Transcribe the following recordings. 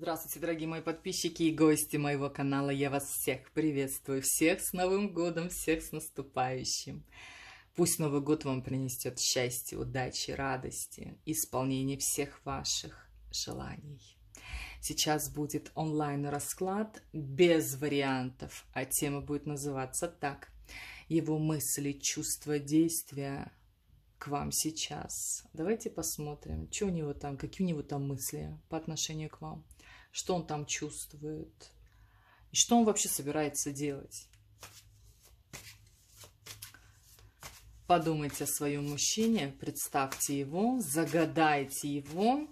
Здравствуйте, дорогие мои подписчики и гости моего канала. Я вас всех приветствую, всех с Новым Годом, всех с наступающим. Пусть Новый Год вам принесет счастье, удачи, радости, исполнение всех ваших желаний. Сейчас будет онлайн-расклад без вариантов, а тема будет называться так. Его мысли, чувства, действия к вам сейчас. Давайте посмотрим, что у него там, какие у него там мысли по отношению к вам что он там чувствует, и что он вообще собирается делать. Подумайте о своем мужчине, представьте его, загадайте его.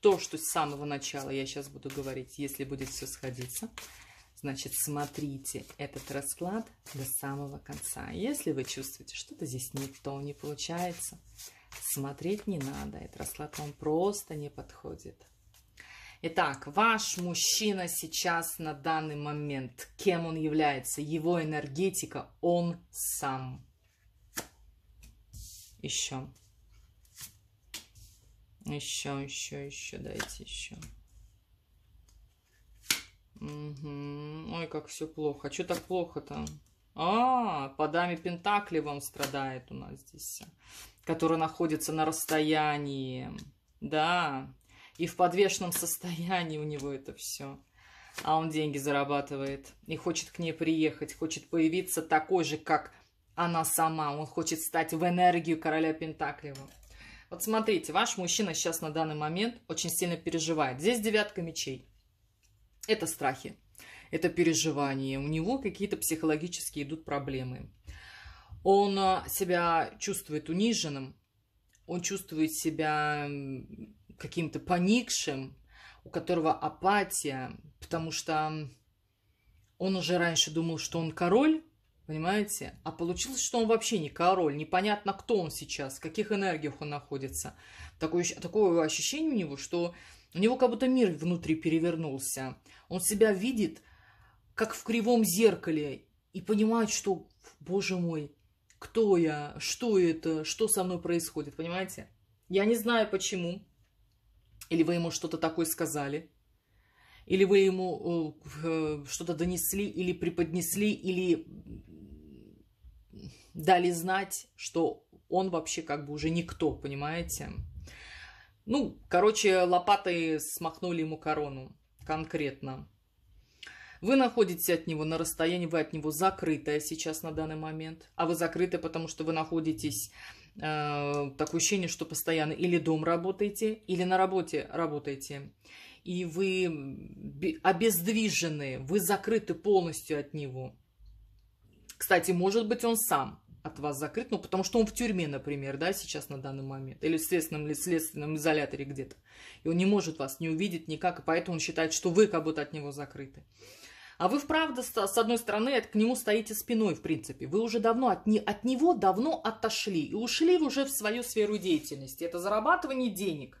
То, что с самого начала я сейчас буду говорить, если будет все сходиться – Значит, смотрите этот расклад до самого конца. Если вы чувствуете, что-то здесь не то, не получается, смотреть не надо. Этот расклад вам просто не подходит. Итак, ваш мужчина сейчас на данный момент, кем он является, его энергетика, он сам. Еще. Еще, еще, еще, дайте еще. Угу. Ой, как все плохо. А что так плохо-то? А, по даме Пентакли вам страдает у нас здесь. Которая находится на расстоянии. Да. И в подвешенном состоянии у него это все. А он деньги зарабатывает. И хочет к ней приехать. Хочет появиться такой же, как она сама. Он хочет стать в энергию короля Пентаклева. Вот смотрите, ваш мужчина сейчас на данный момент очень сильно переживает. Здесь девятка мечей. Это страхи, это переживания. У него какие-то психологические идут проблемы. Он э, себя чувствует униженным, он чувствует себя каким-то поникшим, у которого апатия, потому что он уже раньше думал, что он король, понимаете? А получилось, что он вообще не король, непонятно, кто он сейчас, в каких энергиях он находится. Такое, такое ощущение у него, что у него как будто мир внутри перевернулся. Он себя видит, как в кривом зеркале, и понимает, что, боже мой, кто я, что это, что со мной происходит, понимаете? Я не знаю почему. Или вы ему что-то такое сказали, или вы ему э, э что-то донесли, или преподнесли, или дали знать, что он вообще как бы уже никто, понимаете? Ну, короче, лопатой смахнули ему корону. Конкретно. Вы находитесь от него на расстоянии, вы от него закрытая сейчас на данный момент. А вы закрыты, потому что вы находитесь... Э, такое ощущение, что постоянно или дом работаете, или на работе работаете. И вы обездвижены, вы закрыты полностью от него. Кстати, может быть, он сам от вас закрыт, ну, потому что он в тюрьме, например, да, сейчас на данный момент, или в следственном, или следственном изоляторе где-то, и он не может вас не увидеть никак, и поэтому он считает, что вы как будто от него закрыты. А вы, правда, с одной стороны, к нему стоите спиной, в принципе. Вы уже давно от, не, от него давно отошли и ушли уже в свою сферу деятельности. Это зарабатывание денег.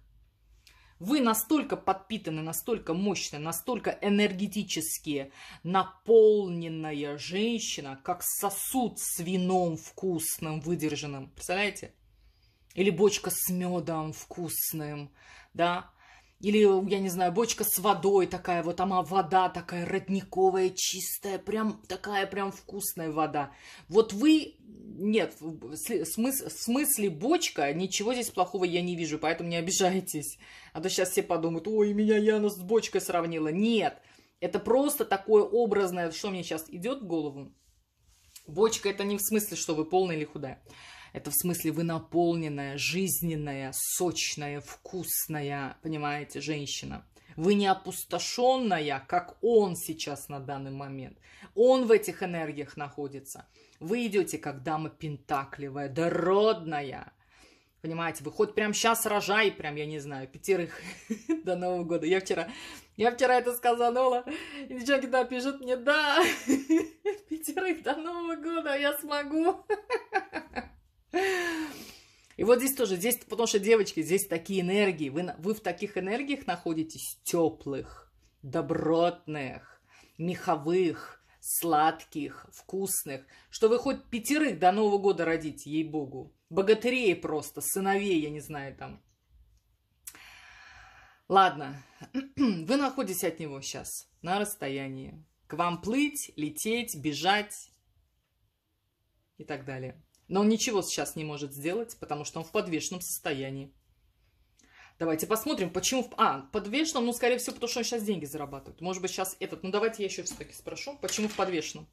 Вы настолько подпитаны, настолько мощная, настолько энергетически наполненная женщина, как сосуд с вином вкусным, выдержанным. Представляете? Или бочка с медом вкусным, да? Или, я не знаю, бочка с водой такая, вот она вода такая родниковая, чистая, прям такая прям вкусная вода. Вот вы, нет, в смысле, бочка, ничего здесь плохого я не вижу, поэтому не обижайтесь. А то сейчас все подумают, ой, меня Яна с бочкой сравнила. Нет, это просто такое образное, что мне сейчас идет в голову. Бочка это не в смысле, что вы полная или худая. Это в смысле вы наполненная, жизненная, сочная, вкусная, понимаете, женщина. Вы не опустошенная, как он сейчас на данный момент. Он в этих энергиях находится. Вы идете как дама пентакливая, дородная. Понимаете, вы хоть прям сейчас рожай, прям, я не знаю, пятерых до Нового года. Я вчера, я вчера это сказанула, и девчонки да пишут мне, да, пятерых до Нового года я смогу. И вот здесь тоже, здесь, потому что, девочки, здесь такие энергии, вы, вы в таких энергиях находитесь теплых, добротных, меховых, сладких, вкусных, что вы хоть пятерых до Нового года родите, ей-богу. Богатырей просто, сыновей, я не знаю, там. Ладно, вы находитесь от него сейчас на расстоянии. К вам плыть, лететь, бежать и так далее. Но он ничего сейчас не может сделать, потому что он в подвешенном состоянии. Давайте посмотрим, почему... А, подвешенном, ну, скорее всего, потому что он сейчас деньги зарабатывает. Может быть, сейчас этот... Ну, давайте я еще все-таки спрошу, почему в подвешенном?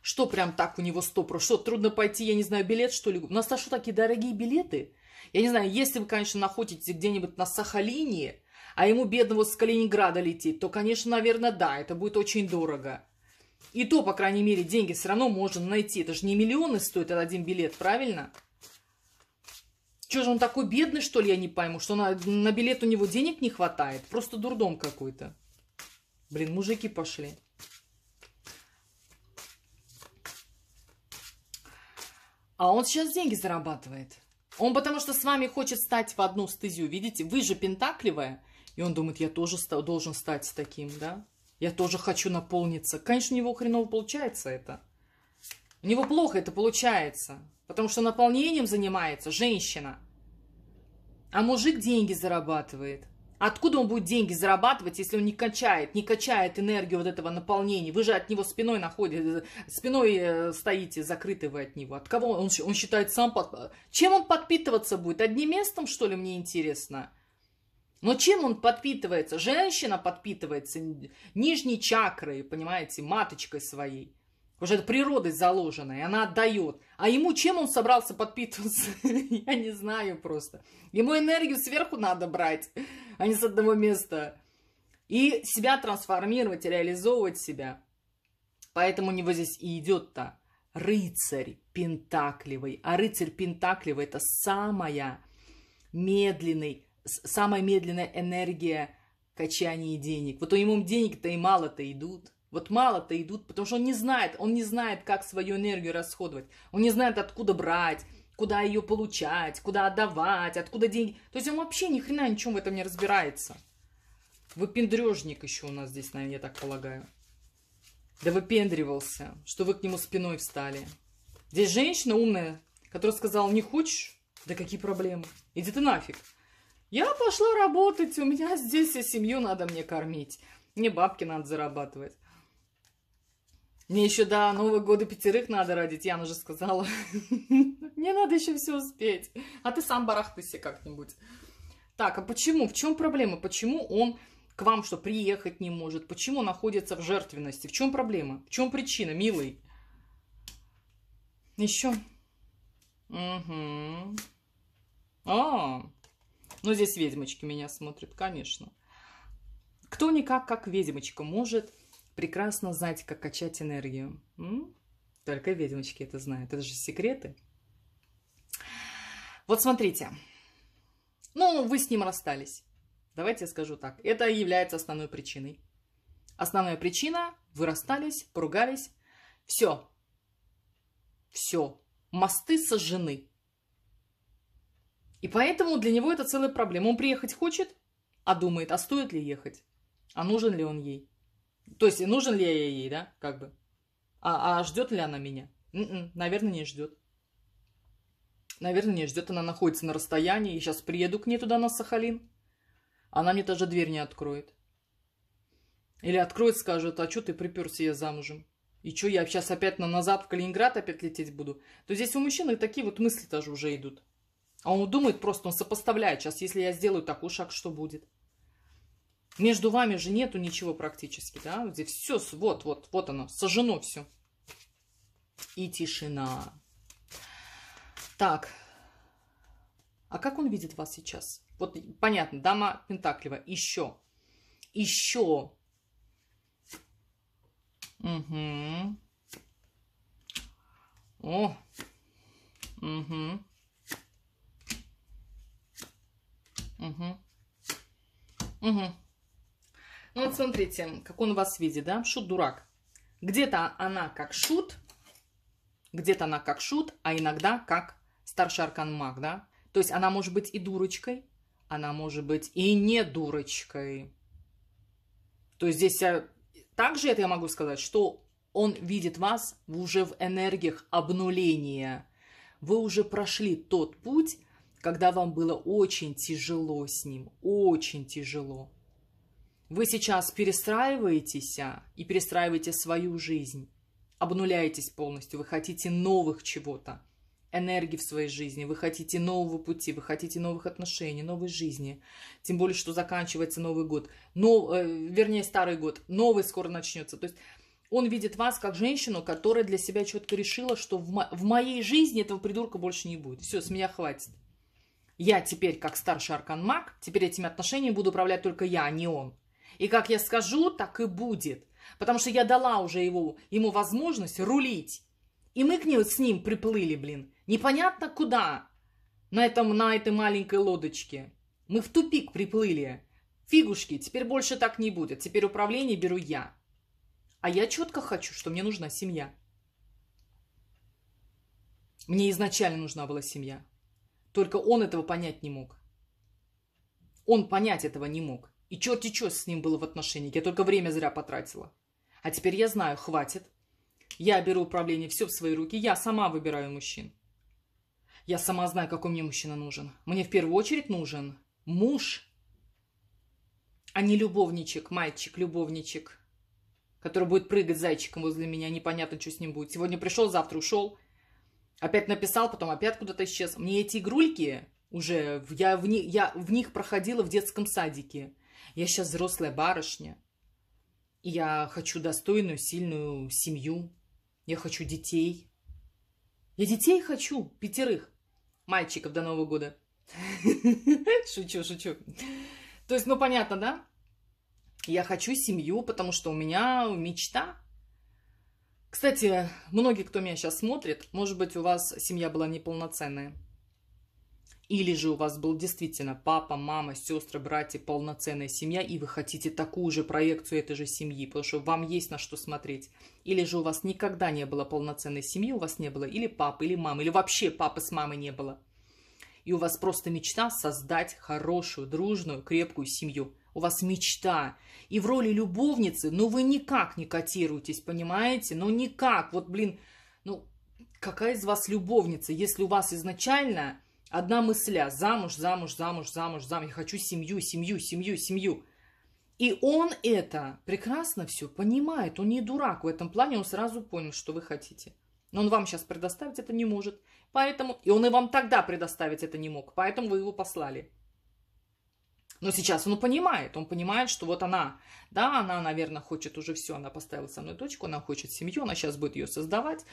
Что прям так у него стопро? Что, трудно пойти, я не знаю, билет, что ли? У нас-то что, такие дорогие билеты? Я не знаю, если вы, конечно, находитесь где-нибудь на Сахалине, а ему бедного с Калининграда лететь, то, конечно, наверное, да, это будет очень дорого. И то, по крайней мере, деньги все равно можно найти. Это же не миллионы стоит один билет, правильно? Что же он такой бедный, что ли, я не пойму, что на, на билет у него денег не хватает? Просто дурдом какой-то. Блин, мужики пошли. А он сейчас деньги зарабатывает. Он потому что с вами хочет стать в одну стезю, видите? Вы же пентакливая. И он думает, я тоже ст должен стать с таким, да? Я тоже хочу наполниться. Конечно, у него хреново получается это. У него плохо это получается. Потому что наполнением занимается женщина. А мужик деньги зарабатывает. Откуда он будет деньги зарабатывать, если он не качает, не качает энергию вот этого наполнения? Вы же от него спиной находите, спиной э, стоите, закрыты вы от него. От кого он, он считает сам... Под... Чем он подпитываться будет? Одним местом, что ли, мне интересно? Но чем он подпитывается? Женщина подпитывается нижней чакрой, понимаете, маточкой своей. Уже это природой заложено, и она отдает. А ему чем он собрался подпитываться? Я не знаю просто. Ему энергию сверху надо брать, а не с одного места. И себя трансформировать, реализовывать себя. Поэтому у него здесь и идет-то рыцарь Пентакливый. А рыцарь Пентакливый – это самая медленный самая медленная энергия качания денег. Вот у него денег-то и мало-то идут. Вот мало-то идут, потому что он не знает, он не знает, как свою энергию расходовать. Он не знает, откуда брать, куда ее получать, куда отдавать, откуда деньги. То есть он вообще ни хрена ничем в этом не разбирается. Выпендрежник еще у нас здесь, наверное, я так полагаю. Да выпендривался, что вы к нему спиной встали. Здесь женщина умная, которая сказала, не хочешь? Да какие проблемы? Иди ты нафиг. Я пошла работать, у меня здесь и семью надо мне кормить. Мне бабки надо зарабатывать. Мне еще до Нового года пятерых надо родить, Яна уже сказала. Мне надо еще все успеть. А ты сам барахтайся как-нибудь. Так, а почему? В чем проблема? Почему он к вам что, приехать не может? Почему находится в жертвенности? В чем проблема? В чем причина, милый? Еще. Угу. А, ну здесь ведьмочки меня смотрят, конечно. Кто никак, как ведьмочка, может прекрасно знать, как качать энергию. М? Только ведьмочки это знают. Это же секреты. Вот смотрите. Ну, вы с ним расстались. Давайте я скажу так. Это является основной причиной. Основная причина – вы расстались, поругались. Все. Все. Мосты сожжены. И поэтому для него это целая проблема. Он приехать хочет, а думает, а стоит ли ехать? А нужен ли он ей? То есть, нужен ли я ей, да, как бы? А, а ждет ли она меня? Н-н, м-м, наверное, не ждет. Наверное, не ждет. Она находится на расстоянии. И сейчас приеду к ней туда, на Сахалин. Она мне даже дверь не откроет. Или откроет, скажет, а что ты приперся, я замужем? И что, я сейчас опять на назад в Калининград опять лететь буду? То здесь у мужчины такие вот мысли тоже уже идут. А он думает просто, он сопоставляет сейчас, если я сделаю такой шаг, что будет. Между вами же нету ничего практически, да? Где все, вот, вот, вот оно, сожжено все. И тишина. Так. А как он видит вас сейчас? Вот понятно, дама Пентаклева, еще. Еще. Угу. О. Угу. Угу. Угу. Ну вот смотрите, как он вас видит, да? Шут-дурак. Где-то она как шут, где-то она как шут, а иногда как старший аркан маг, да? То есть она может быть и дурочкой, она может быть и не дурочкой. То есть здесь я... Э, также это я могу сказать, что он видит вас уже в энергиях обнуления. Вы уже прошли тот путь, когда вам было очень тяжело с ним, очень тяжело. Вы сейчас перестраиваетесь а, и перестраиваете свою жизнь, обнуляетесь полностью, вы хотите новых чего-то, энергии в своей жизни, вы хотите нового пути, вы хотите новых отношений, новой жизни. Тем более, что заканчивается Новый год, нов, э, вернее, Старый год, новый скоро начнется. То есть он видит вас как женщину, которая для себя четко решила, что в, мо в моей жизни этого придурка больше не будет. Все, с меня хватит. Я теперь, как старший арканмаг, теперь этими отношениями буду управлять только я, а не он. И как я скажу, так и будет. Потому что я дала уже его, ему возможность рулить. И мы к ней, с ним приплыли, блин. Непонятно куда. На, этом, на этой маленькой лодочке. Мы в тупик приплыли. Фигушки, теперь больше так не будет. Теперь управление беру я. А я четко хочу, что мне нужна семья. Мне изначально нужна была семья. Только он этого понять не мог. Он понять этого не мог. И черти что с ним было в отношениях. Я только время зря потратила. А теперь я знаю, хватит. Я беру управление все в свои руки. Я сама выбираю мужчин. Я сама знаю, какой мне мужчина нужен. Мне в первую очередь нужен муж, а не любовничек, мальчик-любовничек, который будет прыгать зайчиком возле меня, непонятно, что с ним будет. Сегодня пришел, завтра ушел. Опять написал, потом опять куда-то исчез. Мне эти игрульки уже, я в, них, я в них проходила в детском садике. Я сейчас взрослая барышня. И я хочу достойную, сильную семью. Я хочу детей. Я детей хочу, пятерых мальчиков до Нового года. Шучу, шучу. То есть, ну понятно, да? Я хочу семью, потому что у меня мечта. Кстати, многие, кто меня сейчас смотрит, может быть, у вас семья была неполноценная. Или же у вас был действительно папа, мама, сестры, братья, полноценная семья, и вы хотите такую же проекцию этой же семьи, потому что вам есть на что смотреть. Или же у вас никогда не было полноценной семьи, у вас не было или папы, или мамы, или вообще папы с мамой не было. И у вас просто мечта создать хорошую, дружную, крепкую семью – у вас мечта. И в роли любовницы, ну, вы никак не котируетесь, понимаете? Ну, никак. Вот, блин, ну, какая из вас любовница, если у вас изначально одна мысля а – замуж, замуж, замуж, замуж, замуж. Я хочу семью, семью, семью, семью. И он это прекрасно все понимает. Он не дурак в этом плане. Он сразу понял, что вы хотите. Но он вам сейчас предоставить это не может. Поэтому... И он и вам тогда предоставить это не мог. Поэтому вы его послали. Но сейчас он понимает, он понимает, что вот она, да, она, наверное, хочет уже все, она поставила со мной точку, она хочет семью, она сейчас будет ее создавать,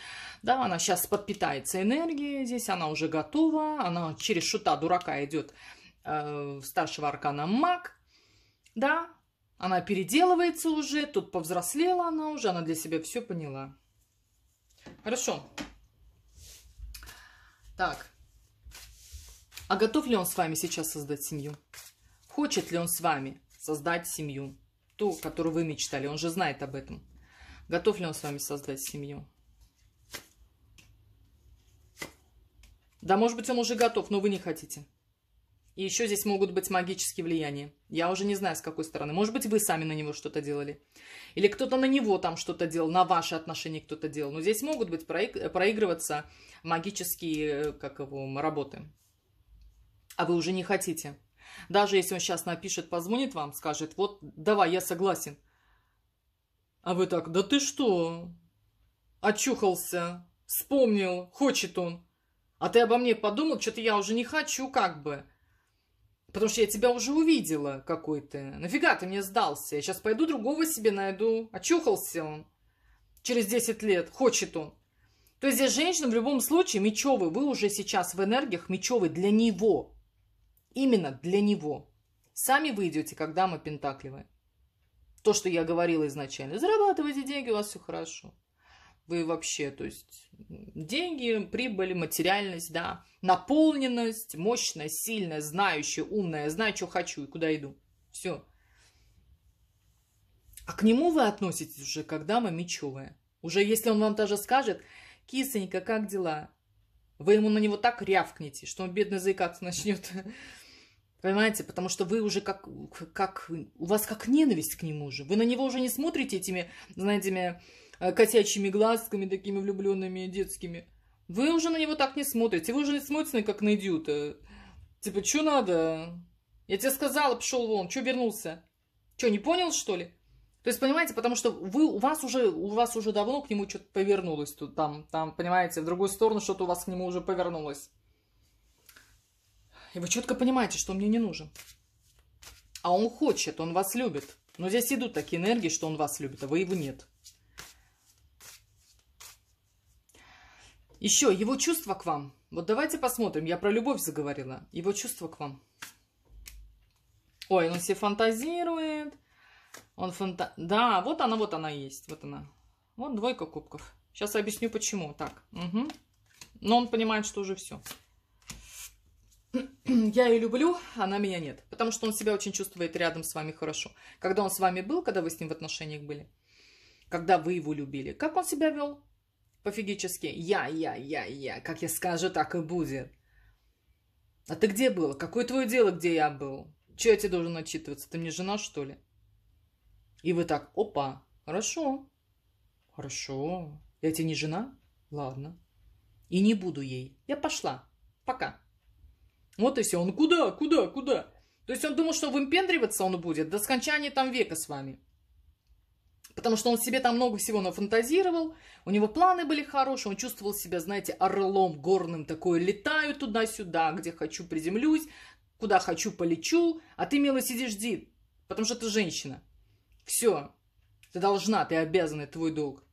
да, она сейчас подпитается энергией здесь, она уже готова, она через шута дурака идет э, старшего аркана маг, да, она переделывается уже, тут повзрослела она уже, она для себя все поняла. Хорошо. Так. А готов ли он с вами сейчас создать семью? Хочет ли он с вами создать семью, ту, которую вы мечтали? Он же знает об этом. Готов ли он с вами создать семью? Да, может быть, он уже готов, но вы не хотите. И еще здесь могут быть магические влияния. Я уже не знаю, с какой стороны. Может быть, вы сами на него что-то делали. Или кто-то на него там что-то делал, на ваши отношения кто-то делал. Но здесь могут быть проигрываться магические, э, как его, работы. А вы уже не хотите. Даже если он сейчас напишет, позвонит вам, скажет, вот, давай, я согласен. А вы так, да ты что? Очухался, вспомнил, хочет он. А ты обо мне подумал, что-то я уже не хочу, как бы. Потому что я тебя уже увидела какой ты. Нафига ты мне сдался? Я сейчас пойду другого себе найду. Очухался он. Через 10 лет. Хочет он. То есть здесь женщина в любом случае мечевый. Вы уже сейчас в энергиях мечевый для него. Именно для него. Сами вы идете, когда мы пентакливы. То, что я говорила изначально. Зарабатывайте деньги, у вас все хорошо. Вы вообще, то есть деньги, прибыль, материальность, да, наполненность, мощная, сильная, знающая, умная, знаю, что хочу и куда иду. Все. А к нему вы относитесь уже, когда мы мечевая Уже если он вам даже скажет, кисонька, как дела? Вы ему на него так рявкнете, что он бедный заикаться начнет. Понимаете, потому что вы уже как, как, у вас как ненависть к нему уже. Вы на него уже не смотрите этими, знаете, котячими э, глазками, такими влюбленными детскими. Вы уже на него так не смотрите. Вы уже не смотрите, как на идиота. Типа, что надо? Я тебе сказала, пошел вон. Что вернулся? Что, не понял, что ли? То есть, понимаете, потому что вы, у, вас уже, у вас уже давно к нему что-то повернулось. Тут, там, там, понимаете, в другую сторону что-то у вас к нему уже повернулось. И вы четко понимаете, что он мне не нужен. А он хочет, он вас любит. Но здесь идут такие энергии, что он вас любит, а вы его нет. Еще его чувства к вам. Вот давайте посмотрим. Я про любовь заговорила. Его чувства к вам. Ой, он все фантазирует. Он фанта... Да, вот она, вот она есть. Вот она. Вот двойка кубков. Сейчас объясню, почему. Так, угу. Но он понимает, что уже все. Я ее люблю, а она меня нет. Потому что он себя очень чувствует рядом с вами хорошо. Когда он с вами был, когда вы с ним в отношениях были, когда вы его любили, как он себя вел? Пофигически. Я, я, я, я. Как я скажу, так и будет. А ты где был? Какое твое дело, где я был? Че я тебе должен отчитываться? Ты мне жена, что ли? И вы так, опа, хорошо, хорошо, я тебе не жена? Ладно. И не буду ей. Я пошла. Пока. Вот и все. Он куда, куда, куда? То есть он думал, что вымпендриваться он будет до скончания там века с вами. Потому что он себе там много всего нафантазировал, у него планы были хорошие, он чувствовал себя, знаете, орлом горным, такой, летаю туда-сюда, где хочу приземлюсь, куда хочу полечу, а ты, мило, сидишь, жди, потому что ты женщина. Все, ты должна, ты обязана, это твой долг.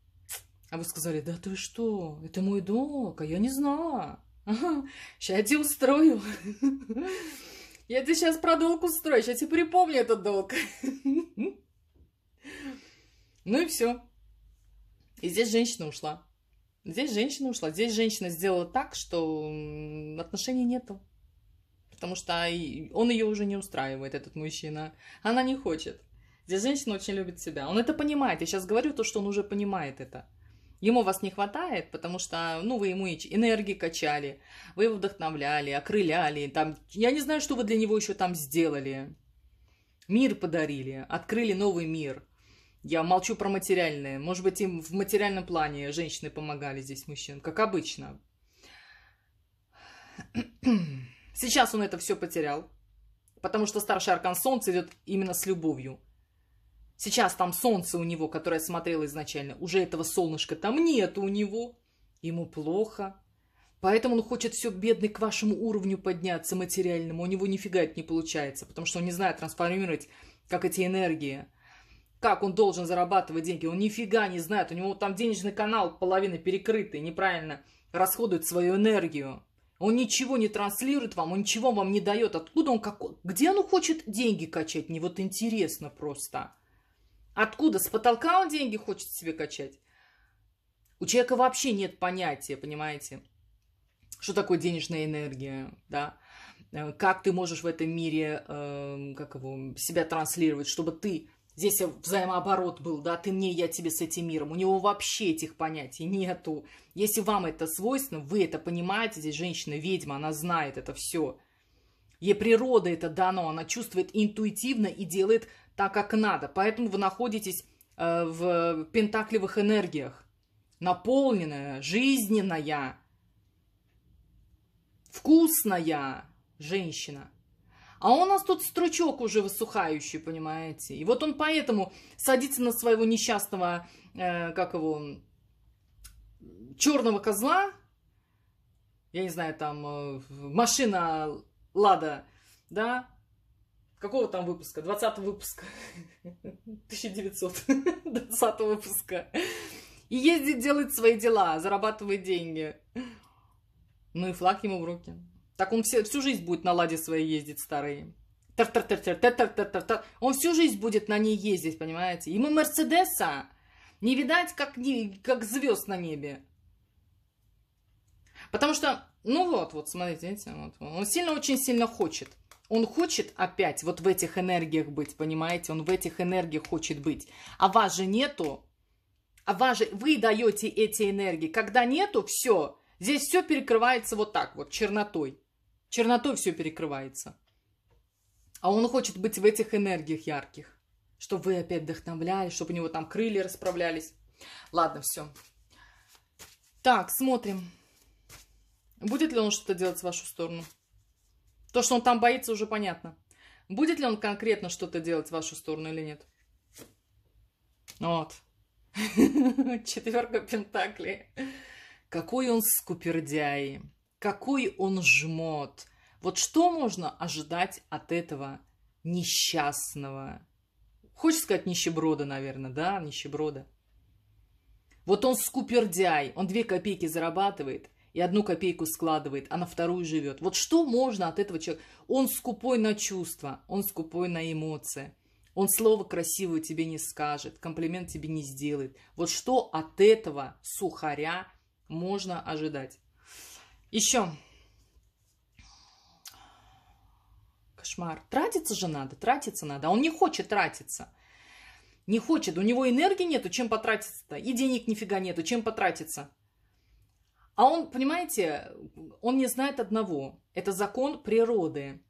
А вы сказали, да ты что, это мой долг, а я не знала. сейчас я тебе устрою. Я тебе сейчас про долг устрою, сейчас я тебе припомню этот долг. Ну и все. И здесь женщина ушла. Здесь женщина ушла. Здесь женщина сделала так, что отношений нету. Потому что он ее уже не устраивает, этот мужчина. Она не хочет. Здесь женщина очень любит себя. Он это понимает. Я сейчас говорю то, что он уже понимает это. Ему вас не хватает, потому что, ну, вы ему энергии качали, вы его вдохновляли, окрыляли, там, я не знаю, что вы для него еще там сделали. Мир подарили, открыли новый мир. Я молчу про материальное. Может быть, им в материальном плане женщины помогали здесь мужчин, как обычно. Сейчас он это все потерял, потому что старший аркан солнца идет именно с любовью. Сейчас там солнце у него, которое смотрело изначально. Уже этого солнышка там нет у него. Ему плохо. Поэтому он хочет все, бедный, к вашему уровню подняться материальному. У него нифига это не получается, потому что он не знает трансформировать, как эти энергии. Как он должен зарабатывать деньги. Он нифига не знает. У него там денежный канал половина перекрытый, неправильно расходует свою энергию. Он ничего не транслирует вам, он ничего вам не дает. Откуда он, как... где он хочет деньги качать? Мне вот интересно просто. Откуда? С потолка он деньги хочет себе качать? У человека вообще нет понятия, понимаете, что такое денежная энергия, да? Э, как ты можешь в этом мире, э, как его, себя транслировать, чтобы ты Здесь взаимооборот был, да, ты мне, я тебе с этим миром. У него вообще этих понятий нету. Если вам это свойственно, вы это понимаете, здесь женщина-ведьма, она знает это все. Ей природа это дано, она чувствует интуитивно и делает так, как надо. Поэтому вы находитесь э, в пентаклевых энергиях. Наполненная, жизненная, вкусная женщина. А у нас тут стручок уже высухающий, понимаете. И вот он поэтому садится на своего несчастного, э, как его, черного козла. Я не знаю, там э, машина Лада, да, Какого там выпуска? 20 выпуска. 1920 выпуска. И ездит, делает свои дела, зарабатывает деньги. Ну и флаг ему в руки. Так он все, всю жизнь будет на ладе своей ездить старые. Тар -тар -тар -тар -тар -тар -тар Он всю жизнь будет на ней ездить, понимаете? Ему Мерседеса не видать, как, не, как звезд на небе. Потому что, ну вот, вот, смотрите, видите, вот, он сильно, очень сильно хочет – он хочет опять вот в этих энергиях быть, понимаете? Он в этих энергиях хочет быть. А вас же нету. А вас же, вы даете эти энергии. Когда нету, все. Здесь все перекрывается вот так вот, чернотой. Чернотой все перекрывается. А он хочет быть в этих энергиях ярких. Чтобы вы опять вдохновляли, чтобы у него там крылья расправлялись. Ладно, все. Так, смотрим. Будет ли он что-то делать в вашу сторону? То, что он там боится, уже понятно. Будет ли он конкретно что-то делать в вашу сторону или нет? Вот. Четверка Пентаклей. Какой он скупердяй. Какой он жмот. Вот что можно ожидать от этого несчастного? Хочешь сказать нищеброда, наверное, да? Нищеброда. Вот он скупердяй, он две копейки зарабатывает, и одну копейку складывает, а на вторую живет. Вот что можно от этого человека? Он скупой на чувства, он скупой на эмоции. Он слово красивое тебе не скажет, комплимент тебе не сделает. Вот что от этого сухаря можно ожидать? Еще. Кошмар. Тратиться же надо, тратиться надо. А он не хочет тратиться. Не хочет. У него энергии нету, чем потратиться-то. И денег нифига нету, чем потратиться. А он, понимаете, он не знает одного. Это закон природы.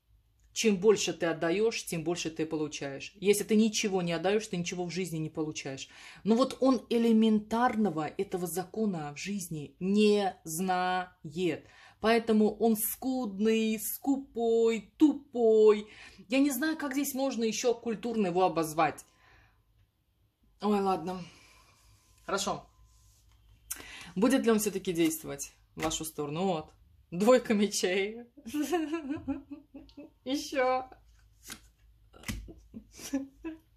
Чем больше ты отдаешь, тем больше ты получаешь. Если ты ничего не отдаешь, ты ничего в жизни не получаешь. Но вот он элементарного этого закона в жизни не знает. Поэтому он скудный, скупой, тупой. Я не знаю, как здесь можно еще культурно его обозвать. Ой, ладно. Хорошо. Будет ли он все-таки действовать в вашу сторону? Вот. Двойка мечей. Еще.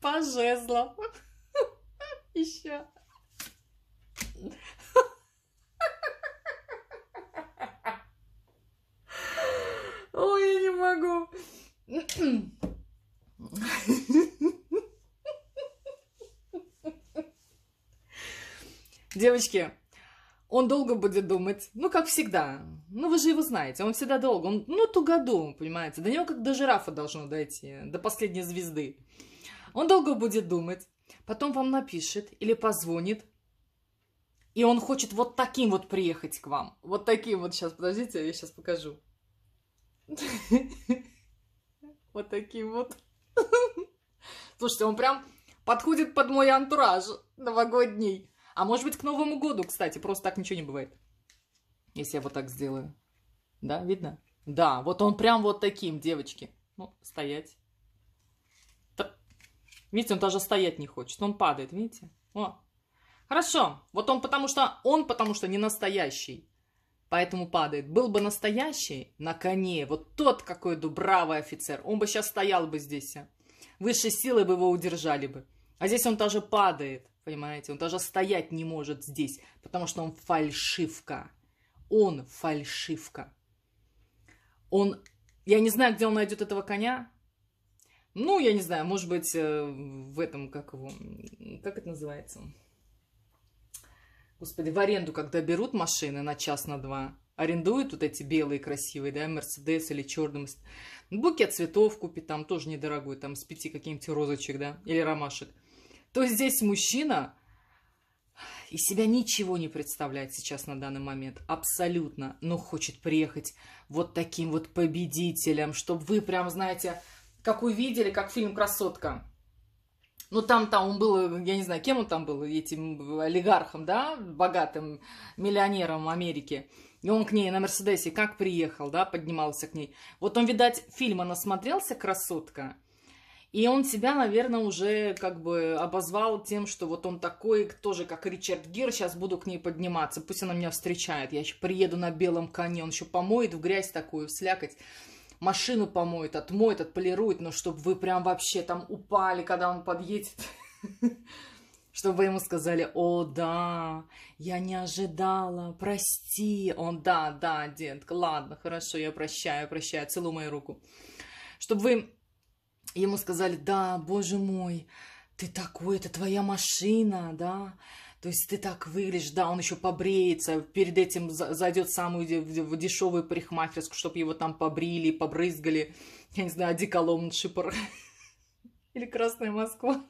По жезлам. Еще. Ой, я не могу. Девочки, он долго будет думать, ну, как всегда. Ну, вы же его знаете, он всегда долго. Он, ну, тугодум, понимаете. До него как до жирафа должно дойти, до последней звезды. Он долго будет думать, потом вам напишет или позвонит, и он хочет вот таким вот приехать к вам. Вот таким вот сейчас, подождите, я сейчас покажу. Вот таким вот. Слушайте, он прям подходит под мой антураж новогодний. А может быть, к Новому году, кстати, просто так ничего не бывает. Если я вот так сделаю. Да, видно? Да, вот он прям вот таким, девочки. Ну, стоять. видите, он даже стоять не хочет. Он падает, видите? О. Хорошо. Вот он потому что... Он потому что не настоящий. Поэтому падает. Был бы настоящий на коне, вот тот какой дубравый офицер, он бы сейчас стоял бы здесь. А. Высшие силы бы его удержали бы. А здесь он тоже падает. Понимаете, он даже стоять не может здесь, потому что он фальшивка. Он фальшивка. Он... Я не знаю, где он найдет этого коня. Ну, я не знаю, может быть, э, в этом, как его... Как это называется? Господи, в аренду, когда берут машины на час, на два, арендуют вот эти белые красивые, да, Мерседес или черный, букет цветов купит там, тоже недорогой, там, с пяти каких-нибудь розочек, да, или ромашек – то здесь мужчина из себя ничего не представляет сейчас на данный момент, абсолютно, но хочет приехать вот таким вот победителем, чтобы вы прям, знаете, как увидели, как фильм «Красотка». Ну, там, там он был, я не знаю, кем он там был, этим олигархом, да, богатым миллионером Америки. И он к ней на Мерседесе как приехал, да, поднимался к ней. Вот он, видать, фильма насмотрелся «Красотка», и он себя, наверное, уже как бы обозвал тем, что вот он такой, тоже как Ричард Гир, сейчас буду к ней подниматься, пусть она меня встречает, я еще приеду на белом коне, он еще помоет в грязь такую, в слякоть машину помоет, отмоет, отполирует, но ну, чтобы вы прям вообще там упали, когда он подъедет. Чтобы вы ему сказали, о, да, я не ожидала, прости. Он, да, да, детка, ладно, хорошо, я прощаю, прощаю, целую мою руку. Чтобы вы Ему сказали, да, боже мой, ты такой, это твоя машина, да, то есть ты так выглядишь, да, он еще побреется, перед этим зайдет самую в дешевую парикмахерскую, чтобы его там побрили, побрызгали, я не знаю, одеколон, шипор или Красная Москва.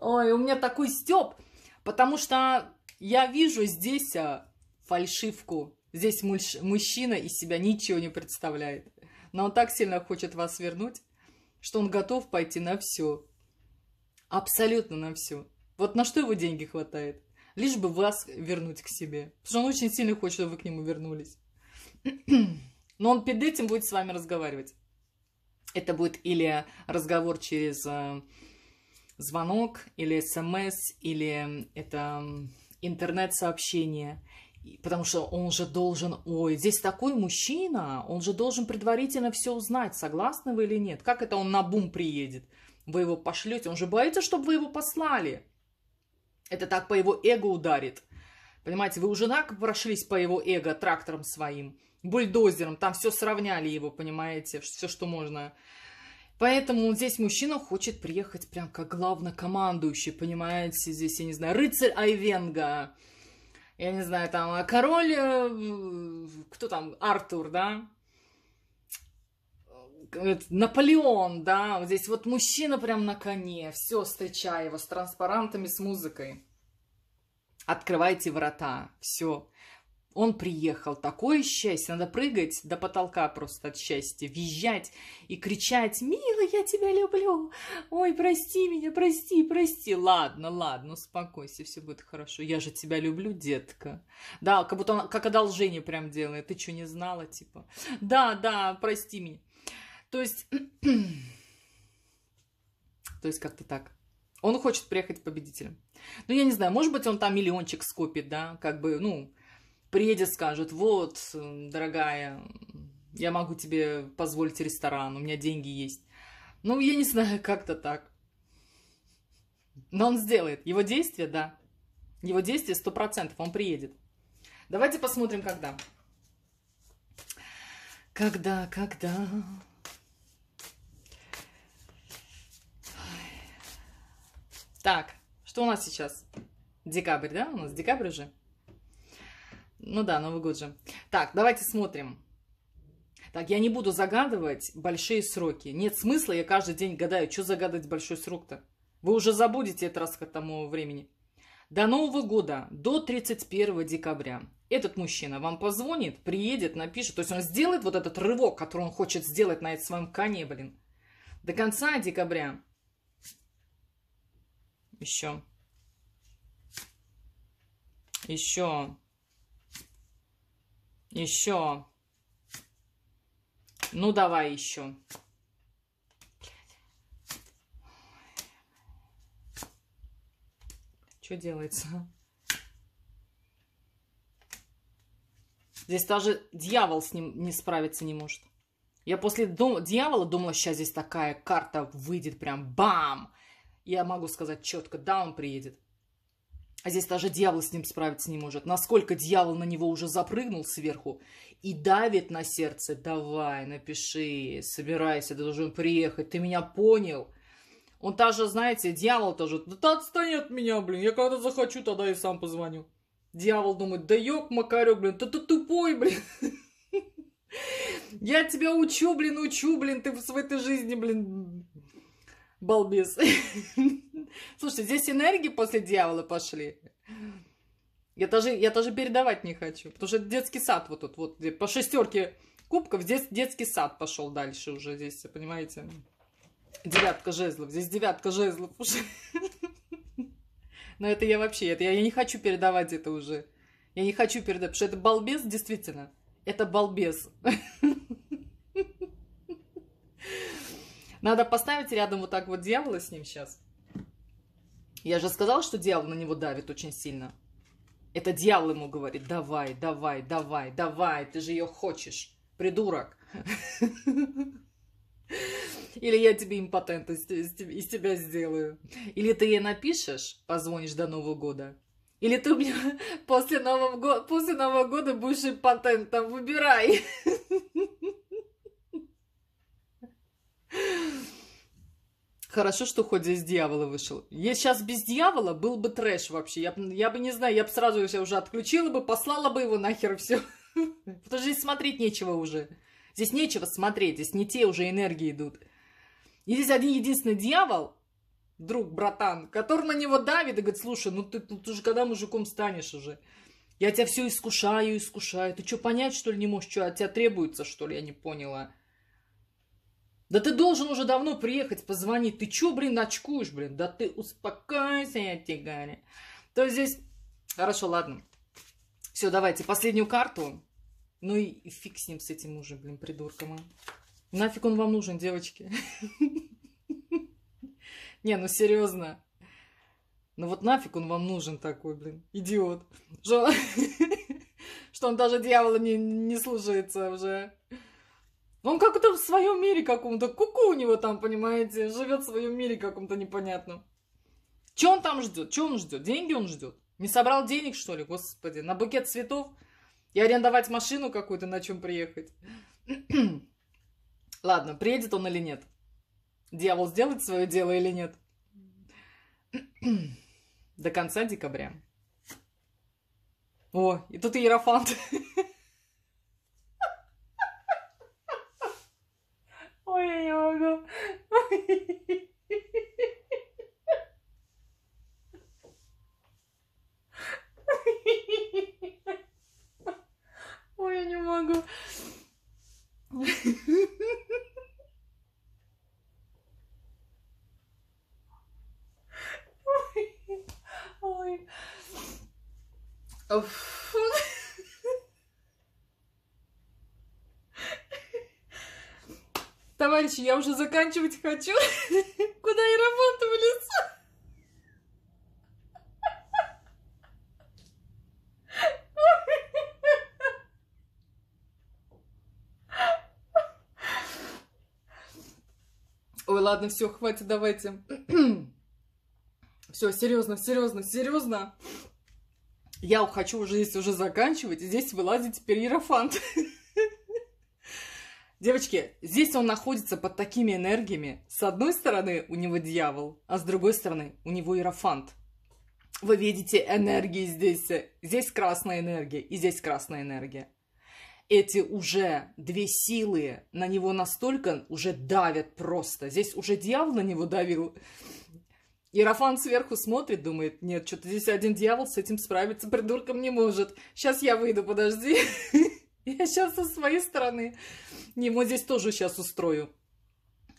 Ой, у меня такой стёб, потому что я вижу здесь а, фальшивку, Здесь мужчина из себя ничего не представляет. Но он так сильно хочет вас вернуть, что он готов пойти на все. Абсолютно на все. Вот на что его деньги хватает? Лишь бы вас вернуть к себе. Потому что он очень сильно хочет, чтобы вы к нему вернулись. Но он перед этим будет с вами разговаривать. Это будет или разговор через э, звонок, или смс, эм или это интернет-сообщение, Потому что он же должен, ой, здесь такой мужчина, он же должен предварительно все узнать, согласны вы или нет. Как это он на бум приедет? Вы его пошлете, он же боится, чтобы вы его послали. Это так по его эго ударит. Понимаете, вы уже так прошлись по его эго трактором своим, бульдозером, там все сравняли его, понимаете, все, что можно. Поэтому здесь мужчина хочет приехать прям как главнокомандующий, понимаете, здесь, я не знаю, рыцарь Айвенга я не знаю, там, а король, э, кто там, Артур, да, Наполеон, да, вот здесь вот мужчина прям на коне, все, встречай его с транспарантами, с музыкой. Открывайте врата, все. Он приехал, такое счастье, надо прыгать до потолка просто от счастья, визжать и кричать, «Мила, я тебя люблю! Ой, прости меня, прости, прости! Ладно, ладно, успокойся, все будет хорошо, я же тебя люблю, детка!» Да, как будто он как одолжение прям делает, ты что, не знала, типа? Да, да, прости меня. То есть... То есть как-то так. Он хочет приехать победителем. Ну, я не знаю, может быть, он там миллиончик скопит, да, как бы, ну, приедет, скажет, вот, дорогая, я могу тебе позволить ресторан, у меня деньги есть. Ну, я не знаю, как-то так. Но он сделает. Его действие, да. Его действие 100%, он приедет. Давайте посмотрим, когда. Когда, когда... Так, что у нас сейчас? Декабрь, да? У нас декабрь уже. Ну да, Новый год же. Так, давайте смотрим. Так, я не буду загадывать большие сроки. Нет смысла, я каждый день гадаю, что загадывать большой срок-то. Вы уже забудете этот раз к тому времени. До Нового года, до 31 декабря, этот мужчина вам позвонит, приедет, напишет. То есть он сделает вот этот рывок, который он хочет сделать на этом своем коне, блин. До конца декабря. Еще. Еще. Еще. Ну, давай еще. Что делается? Здесь даже дьявол с ним не справиться не может. Я после дум... дьявола думала, сейчас здесь такая карта выйдет прям бам! Я могу сказать четко, да, он приедет. А здесь даже дьявол с ним справиться не может. Насколько дьявол на него уже запрыгнул сверху и давит на сердце. Давай, напиши, собирайся, ты должен приехать, ты меня понял. Он тоже, знаете, дьявол тоже, да ты отстань от меня, блин, я когда захочу, тогда и сам позвоню. Дьявол думает, да ёк, Макарёк, блин, да ты тупой, блин. Я тебя учу, блин, учу, блин, ты в этой жизни, блин, балбес. Слушай, здесь энергии после дьявола пошли. Я даже, я даже передавать не хочу, потому что это детский сад вот тут, вот где по шестерке кубков здесь детский сад пошел дальше уже здесь, понимаете? Девятка жезлов, здесь девятка жезлов уже. Но это я вообще, это я, я не хочу передавать это уже. Я не хочу передать, потому что это балбес, действительно. Это балбес. Надо поставить рядом вот так вот дьявола с ним сейчас. Я же сказала, что дьявол на него давит очень сильно. Это дьявол ему говорит, давай, давай, давай, давай, ты же ее хочешь, придурок. Или я тебе импотент из, тебя сделаю. Или ты ей напишешь, позвонишь до Нового года. Или ты у после Нового, года, после Нового года будешь импотентом, выбирай. Хорошо, что хоть здесь дьявола вышел. Я сейчас без дьявола был бы трэш вообще. Я, я бы не знаю, я бы сразу себя уже отключила бы, послала бы его нахер все. Потому что здесь смотреть нечего уже. Здесь нечего смотреть, здесь не те уже энергии идут. И здесь один единственный дьявол, друг, братан, который на него давит и говорит, слушай, ну ты, ну, ты же когда мужиком станешь уже? Я тебя все искушаю, искушаю. Ты что, понять, что ли, не можешь? Что, от тебя требуется, что ли? Я не поняла. Да ты должен уже давно приехать, позвонить. Ты чё, блин, ночкуешь, блин? Да ты успокойся, я тебе говорю. То есть здесь... Хорошо, ладно. Все, давайте последнюю карту. Ну и, и фиг с ним, с этим уже, блин, придурком. А. Нафиг он вам нужен, девочки? Не, ну серьезно. Ну вот нафиг он вам нужен такой, блин, идиот. Что он даже дьявола не слушается уже. Он как-то в своем мире каком-то, куку у него там, понимаете, живет в своем мире каком-то непонятном. Че он там ждет? Че он ждет? Деньги он ждет? Не собрал денег, что ли, господи, на букет цветов? И арендовать машину какую-то, на чем приехать? Ладно, приедет он или нет? Дьявол сделает свое дело или нет? До конца декабря. О, и тут и Ерофант. много. Ой, я не могу. Ой. Ой. Уф. товарищи, я уже заканчивать хочу. Куда я работаю в лесу? Ой, ладно, все, хватит, давайте. Все, серьезно, серьезно, серьезно. Я хочу уже здесь уже заканчивать. Здесь вылазить теперь Ерофант. Девочки, здесь он находится под такими энергиями. С одной стороны у него дьявол, а с другой стороны у него иерофант. Вы видите энергии здесь. Здесь красная энергия и здесь красная энергия. Эти уже две силы на него настолько уже давят просто. Здесь уже дьявол на него давил. Иерофан сверху смотрит, думает, нет, что-то здесь один дьявол с этим справиться придурком не может. Сейчас я выйду, подожди. Я сейчас со своей стороны. Ему здесь тоже сейчас устрою.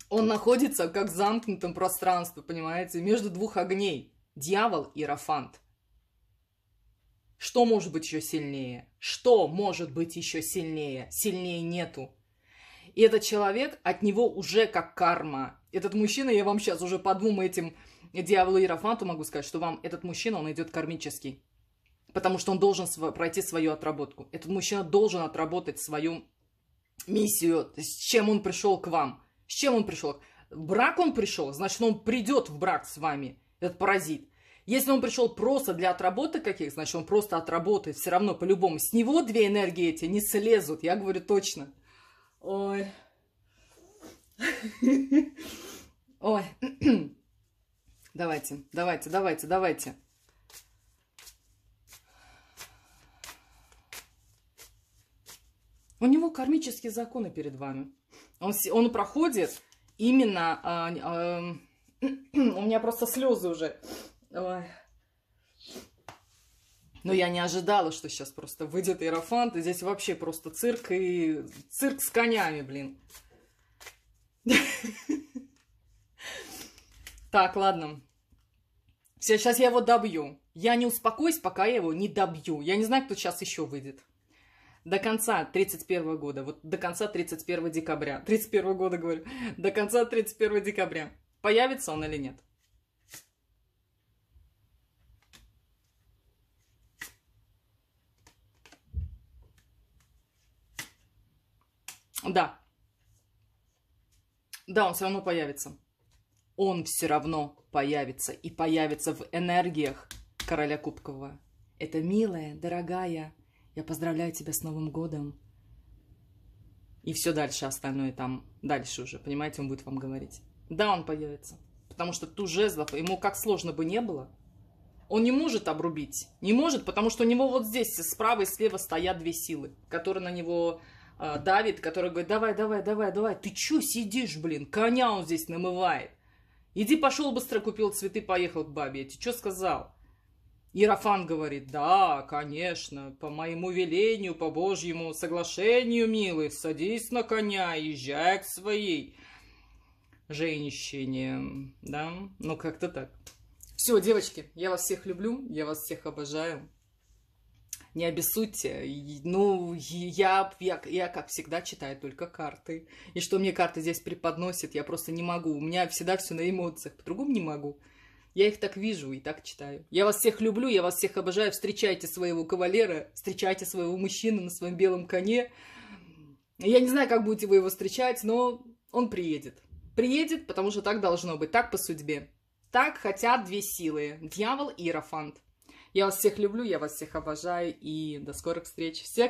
Он находится как в замкнутом пространстве, понимаете, между двух огней. Дьявол и Рафант. Что может быть еще сильнее? Что может быть еще сильнее? Сильнее нету. И этот человек, от него уже как карма. Этот мужчина, я вам сейчас уже по двум этим дьяволу и Рафанту могу сказать, что вам этот мужчина, он идет кармический. Потому что он должен пройти свою отработку. Этот мужчина должен отработать свою миссию, с чем он пришел к вам. С чем он пришел? Брак он пришел, значит, он придет в брак с вами, этот паразит. Если он пришел просто для отработок каких, значит, он просто отработает все равно по-любому. С него две энергии эти не слезут, я говорю точно. Ой. Ой. Давайте, давайте, давайте, давайте. У него кармические законы перед вами. Он, он проходит именно... А, а, эм, у меня просто слезы уже. Ой. Но я не ожидала, что сейчас просто выйдет иерофант, и здесь вообще просто цирк и... Цирк с конями, блин. Так, ладно. Сейчас я его добью. Я не успокоюсь, пока я его не добью. Я не знаю, кто сейчас еще выйдет до конца 31 года, вот до конца 31 декабря, 31 года говорю, до конца 31 декабря, появится он или нет? Да. Да, он все равно появится. Он все равно появится. И появится в энергиях короля Кубкового. Это милая, дорогая, я поздравляю тебя с Новым годом. И все дальше, остальное там, дальше уже, понимаете, он будет вам говорить. Да, он появится. Потому что ту жезлов ему как сложно бы не было, он не может обрубить. Не может, потому что у него вот здесь справа и слева стоят две силы, которые на него э, давит, которые говорят, давай, давай, давай, давай. Ты че сидишь, блин? Коня он здесь намывает. Иди пошел быстро, купил цветы, поехал к бабе. Я тебе что сказал? Иерофан говорит, да, конечно, по моему велению, по божьему соглашению, милый, садись на коня, езжай к своей женщине, да, ну как-то так. Все, девочки, я вас всех люблю, я вас всех обожаю. Не обессудьте. Ну, я, я, я, как всегда, читаю только карты. И что мне карты здесь преподносят, я просто не могу. У меня всегда все на эмоциях. По-другому не могу. Я их так вижу и так читаю. Я вас всех люблю, я вас всех обожаю. Встречайте своего кавалера, встречайте своего мужчину на своем белом коне. Я не знаю, как будете вы его встречать, но он приедет. Приедет, потому что так должно быть, так по судьбе. Так хотят две силы – дьявол и Рафант. Я вас всех люблю, я вас всех обожаю и до скорых встреч. Всех